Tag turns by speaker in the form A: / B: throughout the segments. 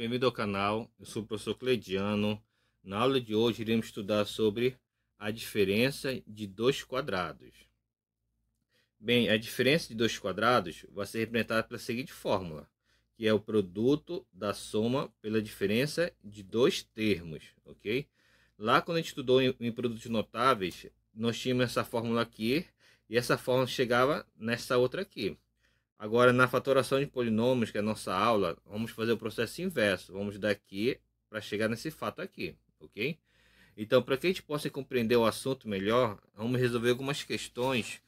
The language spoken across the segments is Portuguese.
A: Bem-vindo ao canal, eu sou o professor Clediano. Na aula de hoje iremos estudar sobre a diferença de dois quadrados. Bem, a diferença de dois quadrados vai ser representada pela seguinte fórmula, que é o produto da soma pela diferença de dois termos, ok? Lá quando a gente estudou em produtos notáveis, nós tínhamos essa fórmula aqui e essa fórmula chegava nessa outra aqui. Agora, na fatoração de polinômios, que é a nossa aula, vamos fazer o processo inverso. Vamos daqui para chegar nesse fato aqui, ok? Então, para que a gente possa compreender o assunto melhor, vamos resolver algumas questões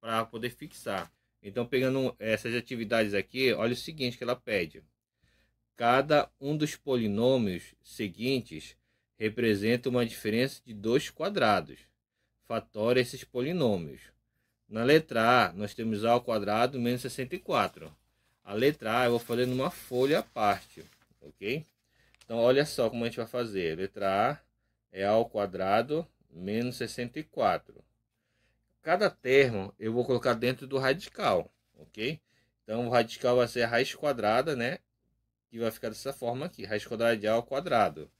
A: para poder fixar. Então, pegando eh, essas atividades aqui, olha o seguinte que ela pede. Cada um dos polinômios seguintes representa uma diferença de dois quadrados. Fatora esses polinômios. Na letra A, nós temos A ao quadrado menos 64. A letra A eu vou fazer numa folha à parte, ok? Então, olha só como a gente vai fazer. Letra A é A ao quadrado menos 64. Cada termo eu vou colocar dentro do radical, ok? Então, o radical vai ser a raiz quadrada, né? Que vai ficar dessa forma aqui, raiz quadrada de A ao quadrado.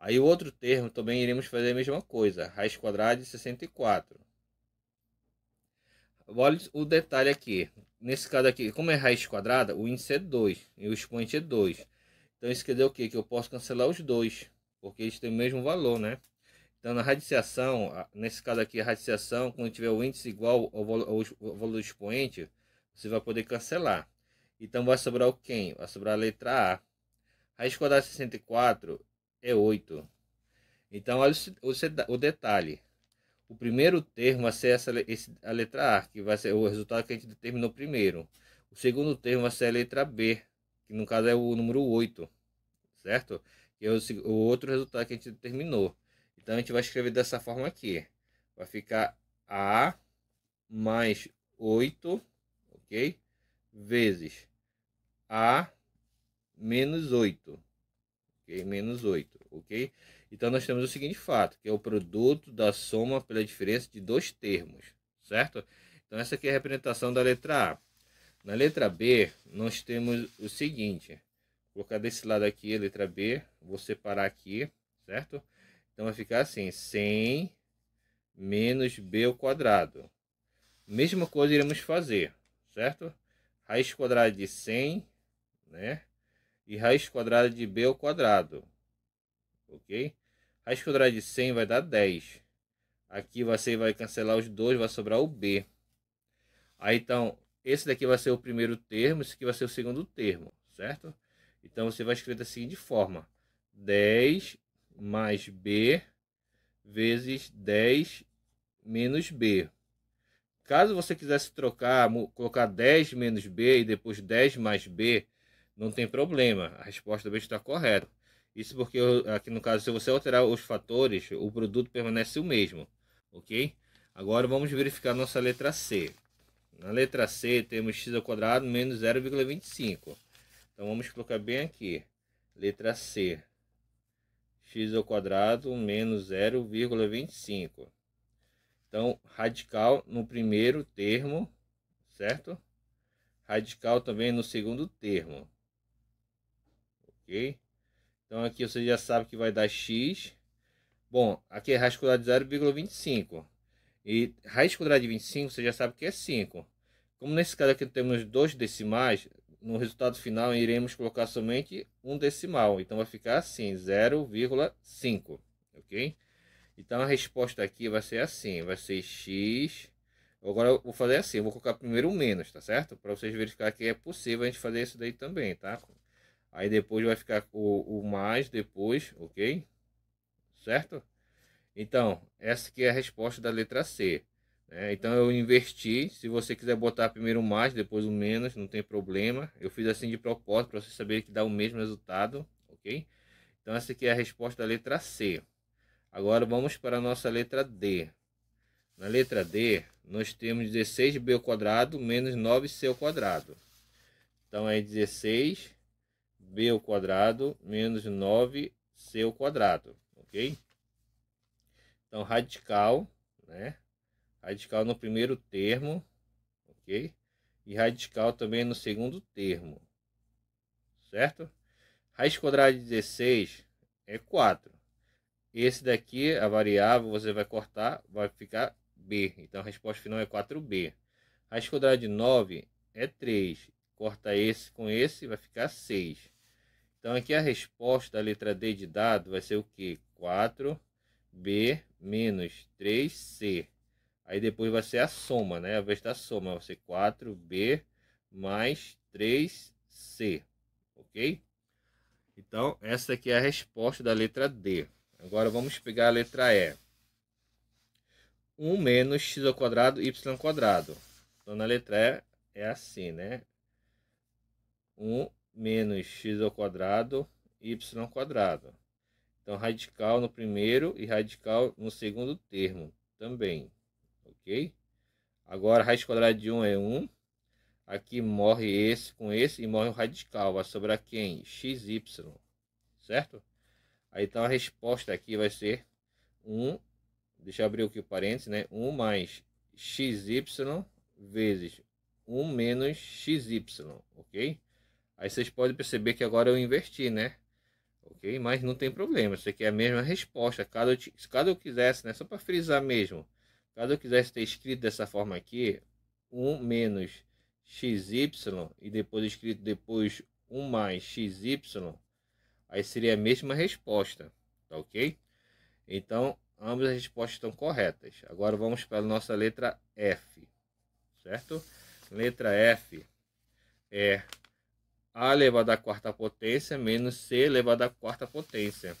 A: Aí, o outro termo também iremos fazer a mesma coisa, raiz quadrada de 64. Olha o detalhe aqui. Nesse caso aqui, como é raiz quadrada, o índice é 2 e o expoente é 2. Então isso quer dizer o quê? Que eu posso cancelar os dois, porque eles têm o mesmo valor, né? Então na radiciação, nesse caso aqui, a radiciação, quando tiver o índice igual ao, valor, ao valor do expoente, você vai poder cancelar. Então vai sobrar o quem? Vai sobrar a letra A. Raiz quadrada de 64 é 8. Então olha o, o, o detalhe o primeiro termo vai ser essa, esse, a letra A, que vai ser o resultado que a gente determinou primeiro. O segundo termo vai ser a letra B, que no caso é o número 8, certo? Que é o, o outro resultado que a gente determinou. Então a gente vai escrever dessa forma aqui. Vai ficar A mais 8, ok? Vezes A menos 8 ok? Menos 8, ok? Então, nós temos o seguinte fato, que é o produto da soma pela diferença de dois termos, certo? Então, essa aqui é a representação da letra A. Na letra B, nós temos o seguinte, vou colocar desse lado aqui a letra B, vou separar aqui, certo? Então, vai ficar assim, 100 menos B ao quadrado. Mesma coisa iremos fazer, certo? Raiz quadrada de 100, né? e raiz quadrada de b ao quadrado. Ok? Raiz quadrada de 100 vai dar 10. Aqui você vai cancelar os dois, vai sobrar o b. Aí então, esse daqui vai ser o primeiro termo, esse aqui vai ser o segundo termo, certo? Então você vai escrever da seguinte forma: 10 mais b vezes 10 menos b. Caso você quisesse trocar, colocar 10 menos b e depois 10 mais b, não tem problema. A resposta B está correta. Isso porque, aqui no caso, se você alterar os fatores, o produto permanece o mesmo, ok? Agora vamos verificar nossa letra C. Na letra C temos x ao quadrado menos 0,25. Então vamos colocar bem aqui. Letra C. x ao quadrado menos 0,25. Então radical no primeiro termo, certo? Radical também no segundo termo ok? Então aqui você já sabe que vai dar x. Bom, aqui é raiz quadrada de 0,25. E raiz quadrada de 25 você já sabe que é 5. Como nesse caso aqui temos dois decimais, no resultado final iremos colocar somente um decimal. Então vai ficar assim, 0,5, ok? Então a resposta aqui vai ser assim, vai ser x... Agora eu vou fazer assim, eu vou colocar primeiro o menos, tá certo? Para vocês verificarem que é possível a gente fazer isso daí também, tá? Aí depois vai ficar o, o mais depois, ok? Certo? Então, essa que é a resposta da letra C. Né? Então, eu inverti. Se você quiser botar primeiro o mais, depois o menos, não tem problema. Eu fiz assim de propósito para você saber que dá o mesmo resultado, ok? Então, essa aqui é a resposta da letra C. Agora, vamos para a nossa letra D. Na letra D, nós temos 16b ao quadrado menos 9c ao quadrado. Então, é 16 b ao quadrado menos 9c ao quadrado, ok? Então, radical, né? Radical no primeiro termo, ok? E radical também no segundo termo, certo? Raiz quadrada de 16 é 4. Esse daqui, a variável, você vai cortar, vai ficar b. Então, a resposta final é 4b. Raiz quadrada de 9 é 3. Corta esse com esse, vai ficar 6. Então, aqui a resposta, a letra D de dado, vai ser o quê? 4B menos 3C. Aí depois vai ser a soma, né? A vez da soma vai ser 4B mais 3C, ok? Então, essa aqui é a resposta da letra D. Agora vamos pegar a letra E. 1 menos x ao quadrado, y ao quadrado. Então, na letra E é assim, né? 1 menos x ao quadrado y ao quadrado. Então, radical no primeiro e radical no segundo termo também, ok? Agora, raiz quadrada de 1 é 1. Aqui morre esse com esse e morre o radical. Vai sobrar quem? xy, certo? Aí, então, a resposta aqui vai ser 1, deixa eu abrir aqui o parênteses, né? 1 mais xy vezes 1 menos xy, ok? Aí vocês podem perceber que agora eu inverti, né? Ok? Mas não tem problema. Isso aqui é a mesma resposta. Caso eu, caso eu quisesse, né? Só para frisar mesmo. Caso eu quisesse ter escrito dessa forma aqui, 1 menos xy e depois escrito depois 1 mais xy, aí seria a mesma resposta, tá ok? Então, ambas as respostas estão corretas. Agora vamos para a nossa letra F, certo? Letra F é a elevado à quarta potência menos C elevado à quarta potência.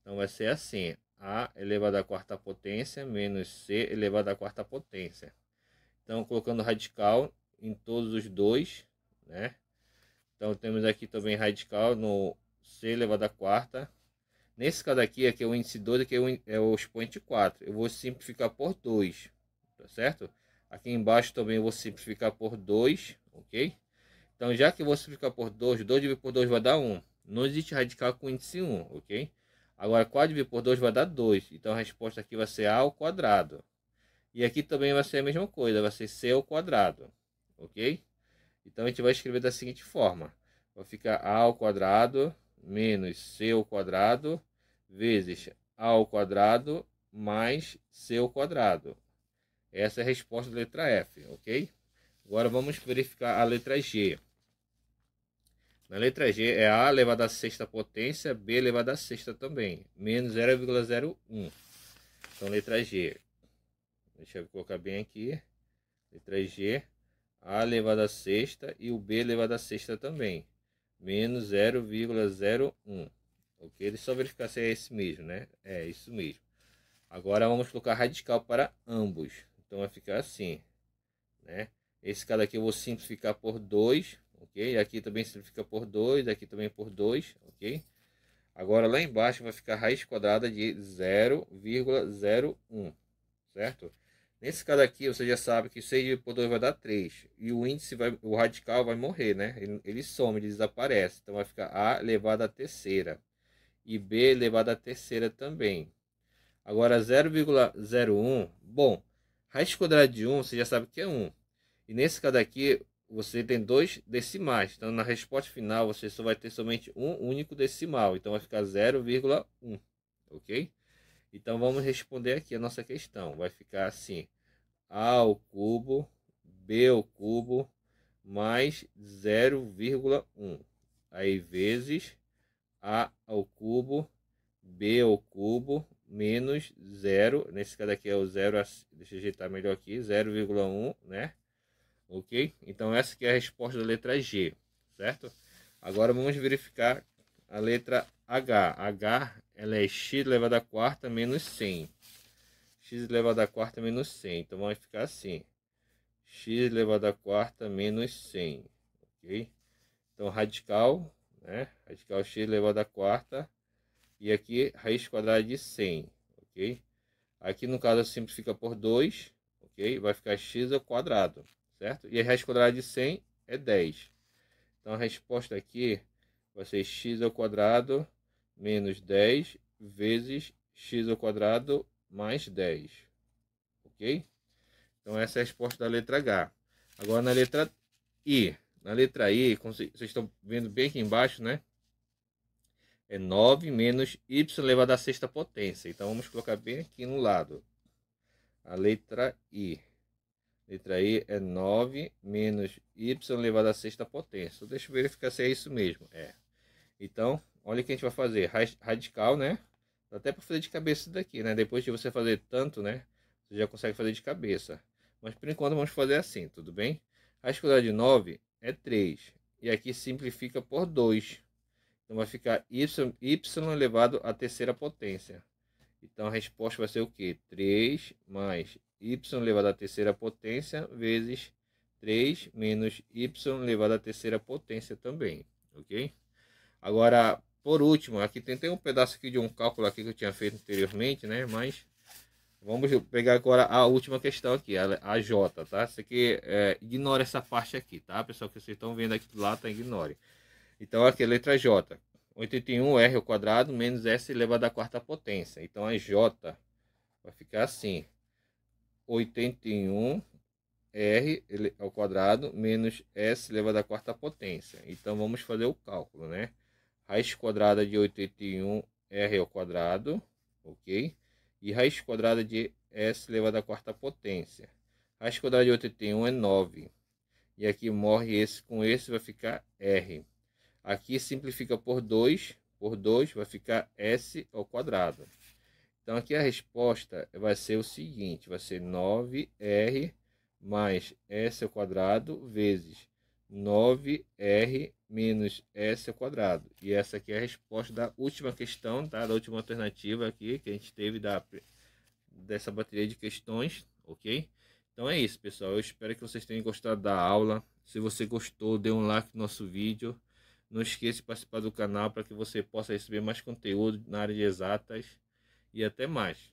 A: Então vai ser assim. A elevado à quarta potência menos C elevado à quarta potência. Então colocando radical em todos os dois, né? Então temos aqui também radical no C elevado à quarta. Nesse caso aqui, aqui é o índice 2, aqui é o, é expoente 4. Eu vou simplificar por 2, tá certo? Aqui embaixo também vou simplificar por 2, ok? Então, já que você multiplicar por 2, 2 dividido por 2 vai dar 1. Não existe radical com índice 1, ok? Agora, 4 dividido por 2 vai dar 2. Então, a resposta aqui vai ser A ao quadrado. E aqui também vai ser a mesma coisa, vai ser C ao quadrado, ok? Então, a gente vai escrever da seguinte forma. Vai ficar A ao quadrado menos C ao quadrado vezes A ao quadrado mais C ao quadrado. Essa é a resposta da letra F, ok? Agora vamos verificar a letra G. Na letra G é A elevado à sexta potência, B elevado à sexta também, menos 0,01. Então, letra G. Deixa eu colocar bem aqui. Letra G, A elevado à sexta e o B elevado à sexta também, menos 0,01. Ok? Deixa eu só verificar se é esse mesmo, né? É isso mesmo. Agora vamos colocar radical para ambos. Então vai ficar assim, né? Esse cara aqui eu vou simplificar por 2 ok? Aqui também simplifica por 2, aqui também por 2, ok? Agora lá embaixo vai ficar raiz quadrada de 0,01, certo? Nesse caso aqui, você já sabe que 6 dividido por 2 vai dar 3. E o índice, vai, o radical vai morrer, né? Ele, ele some, ele desaparece. Então vai ficar A elevado à terceira. E B elevado à terceira também. Agora 0,01. Bom, raiz quadrada de 1, você já sabe que é 1. E nesse caso aqui, você tem dois decimais. Então, na resposta final, você só vai ter somente um único decimal. Então, vai ficar 0,1, ok? Então, vamos responder aqui a nossa questão. Vai ficar assim, a ao cubo, b ao cubo, mais 0,1. Aí, vezes a ao cubo, b ao cubo, menos 0. Nesse caso aqui é o 0, deixa eu ajeitar melhor aqui, 0,1, né? Ok? Então essa que é a resposta da letra G, certo? Agora vamos verificar a letra H. H ela é x elevado a quarta menos 100. x elevado a quarta menos 100. Então vai ficar assim. x elevado a quarta menos 100. Ok? Então radical, né? Radical x elevado a quarta. E aqui raiz quadrada de 100. Ok? Aqui no caso simplifica por 2. Ok? Vai ficar x ao quadrado certo? E a raiz quadrada de 100 é 10. Então a resposta aqui vai ser x ao quadrado menos 10 vezes x ao quadrado mais 10. Ok? Então essa é a resposta da letra H. Agora na letra I. Na letra I, como vocês estão vendo bem aqui embaixo, né? É 9 menos y elevado à sexta potência. Então vamos colocar bem aqui no lado. A letra I. Letra I é 9 menos y elevado à sexta potência. Deixa eu verificar se é isso mesmo. É. Então, olha o que a gente vai fazer. Radical, né? Dá até para fazer de cabeça isso daqui, né? Depois de você fazer tanto, né? Você já consegue fazer de cabeça. Mas por enquanto vamos fazer assim, tudo bem? Raiz quadrada de 9 é 3. E aqui simplifica por 2. Então vai ficar y, y elevado à terceira potência. Então a resposta vai ser o quê? 3 mais y elevado à terceira potência vezes 3 menos y elevado à terceira potência também, ok? Agora, por último, aqui tem, tem um pedaço aqui de um cálculo aqui que eu tinha feito anteriormente, né? Mas vamos pegar agora a última questão aqui, a, a J, tá? Isso aqui, é, ignora essa parte aqui, tá? Pessoal que vocês estão vendo aqui do lado, tá? Ignore. Então, aqui, letra J. 81R ao quadrado menos S elevado à quarta potência. Então a J vai ficar assim. 81 R ao quadrado menos S elevado à quarta potência. Então vamos fazer o cálculo, né? Raiz quadrada de 81 R ao quadrado, ok? E raiz quadrada de S elevado à quarta potência. Raiz quadrada de 81 é 9. E aqui morre esse com esse, vai ficar R. Aqui simplifica por 2, por 2 vai ficar S ao quadrado. Então aqui a resposta vai ser o seguinte, vai ser 9R mais S ao quadrado vezes 9R menos S ao quadrado. E essa aqui é a resposta da última questão, tá? Da última alternativa aqui que a gente teve da, dessa bateria de questões, ok? Então é isso, pessoal. Eu espero que vocês tenham gostado da aula. Se você gostou, dê um like no nosso vídeo. Não esqueça de participar do canal para que você possa receber mais conteúdo na área de exatas e até mais.